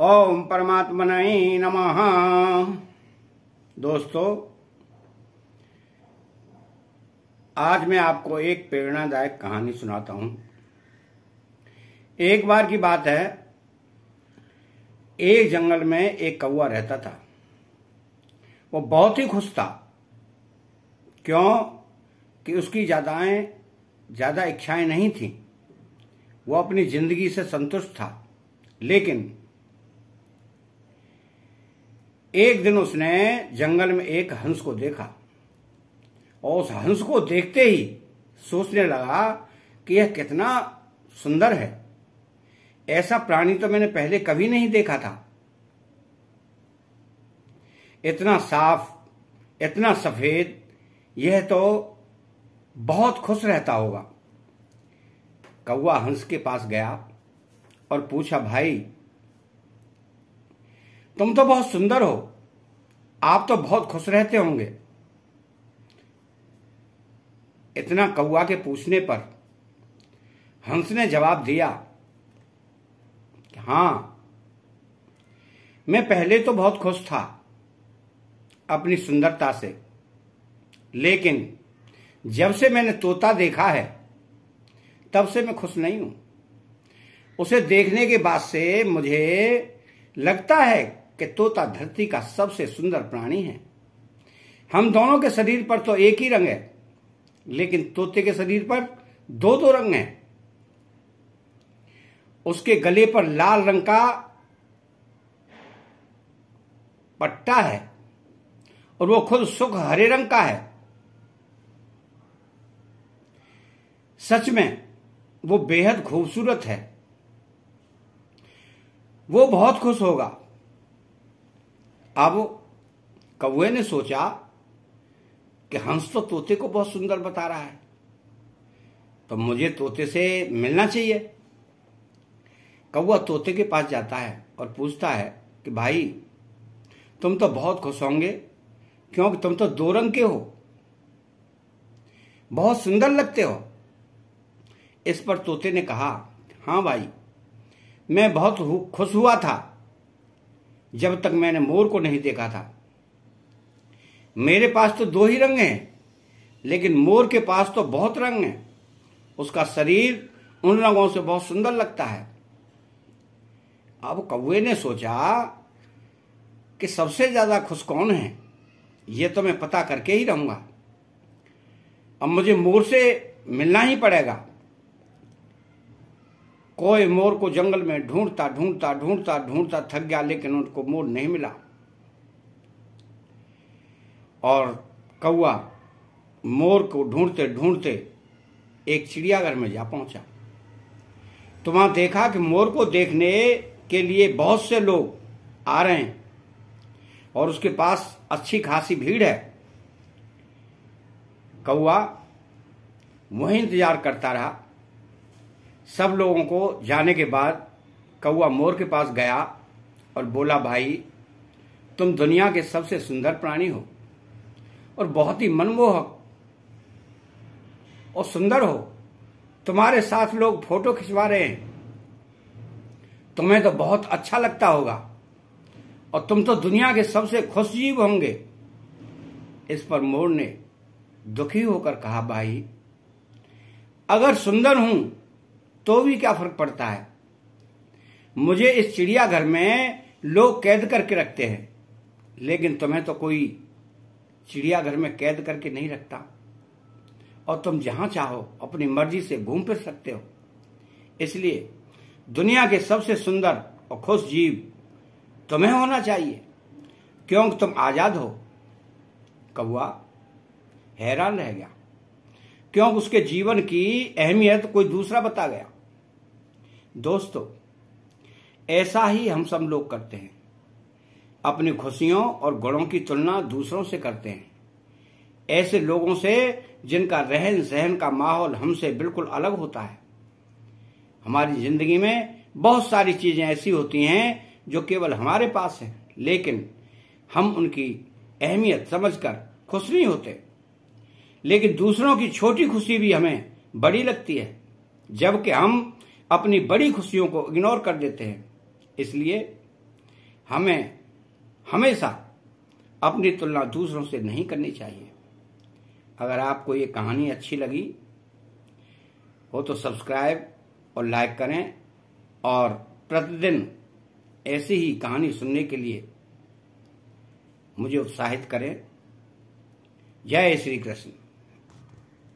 ओम परमात्मा नमः दोस्तों आज मैं आपको एक प्रेरणादायक कहानी सुनाता हूं एक बार की बात है एक जंगल में एक कौआ रहता था वो बहुत ही खुश था क्यों कि उसकी ज्यादाएं ज्यादा इच्छाएं नहीं थी वो अपनी जिंदगी से संतुष्ट था लेकिन एक दिन उसने जंगल में एक हंस को देखा और उस हंस को देखते ही सोचने लगा कि यह कितना सुंदर है ऐसा प्राणी तो मैंने पहले कभी नहीं देखा था इतना साफ इतना सफेद यह तो बहुत खुश रहता होगा कौआ हंस के पास गया और पूछा भाई तुम तो बहुत सुंदर हो आप तो बहुत खुश रहते होंगे इतना कौआ के पूछने पर हंस ने जवाब दिया हां मैं पहले तो बहुत खुश था अपनी सुंदरता से लेकिन जब से मैंने तोता देखा है तब से मैं खुश नहीं हूं उसे देखने के बाद से मुझे लगता है कि तोता धरती का सबसे सुंदर प्राणी है हम दोनों के शरीर पर तो एक ही रंग है लेकिन तोते के शरीर पर दो दो रंग हैं उसके गले पर लाल रंग का पट्टा है और वो खुद सुख हरे रंग का है सच में वो बेहद खूबसूरत है वो बहुत खुश होगा अब कौए ने सोचा कि हंस तो तोते को बहुत सुंदर बता रहा है तो मुझे तोते से मिलना चाहिए कौआ तोते के पास जाता है और पूछता है कि भाई तुम तो बहुत खुश होंगे क्योंकि तुम तो दो रंग के हो बहुत सुंदर लगते हो इस पर तोते ने कहा हां भाई मैं बहुत खुश हुआ था जब तक मैंने मोर को नहीं देखा था मेरे पास तो दो ही रंग हैं लेकिन मोर के पास तो बहुत रंग हैं उसका शरीर उन रंगों से बहुत सुंदर लगता है अब कौए ने सोचा कि सबसे ज्यादा खुश कौन है यह तो मैं पता करके ही रहूंगा अब मुझे मोर से मिलना ही पड़ेगा कोई मोर को जंगल में ढूंढता ढूंढता ढूंढता ढूंढता थक गया लेकिन उनको मोर नहीं मिला और कौआ मोर को ढूंढते ढूंढते एक चिड़ियाघर में जा पहुंचा तो वहां देखा कि मोर को देखने के लिए बहुत से लोग आ रहे हैं और उसके पास अच्छी खासी भीड़ है कौआ वही इंतजार करता रहा सब लोगों को जाने के बाद कौआ मोर के पास गया और बोला भाई तुम दुनिया के सबसे सुंदर प्राणी हो और बहुत ही मनमोहक और सुंदर हो तुम्हारे साथ लोग फोटो खिंचवा रहे हैं तुम्हें तो बहुत अच्छा लगता होगा और तुम तो दुनिया के सबसे खुश जीव होंगे इस पर मोर ने दुखी होकर कहा भाई अगर सुंदर हूं तो भी क्या फर्क पड़ता है मुझे इस चिड़ियाघर में लोग कैद करके रखते हैं लेकिन तुम्हें तो कोई चिड़ियाघर में कैद करके नहीं रखता और तुम जहां चाहो अपनी मर्जी से घूम फिर सकते हो इसलिए दुनिया के सबसे सुंदर और खुश जीव तुम्हें होना चाहिए क्योंकि तुम आजाद हो कौआ हैरान रह गया क्योंकि उसके जीवन की अहमियत कोई दूसरा बता गया दोस्तों ऐसा ही हम सब लोग करते हैं अपनी खुशियों और गुणों की तुलना दूसरों से करते हैं ऐसे लोगों से जिनका रहन सहन का माहौल हमसे बिल्कुल अलग होता है हमारी जिंदगी में बहुत सारी चीजें ऐसी होती हैं जो केवल हमारे पास है लेकिन हम उनकी अहमियत समझकर खुश नहीं होते लेकिन दूसरों की छोटी खुशी भी हमें बड़ी लगती है जबकि हम अपनी बड़ी खुशियों को इग्नोर कर देते हैं इसलिए हमें हमेशा अपनी तुलना दूसरों से नहीं करनी चाहिए अगर आपको ये कहानी अच्छी लगी हो तो सब्सक्राइब और लाइक करें और प्रतिदिन ऐसी ही कहानी सुनने के लिए मुझे उत्साहित करें जय श्री कृष्ण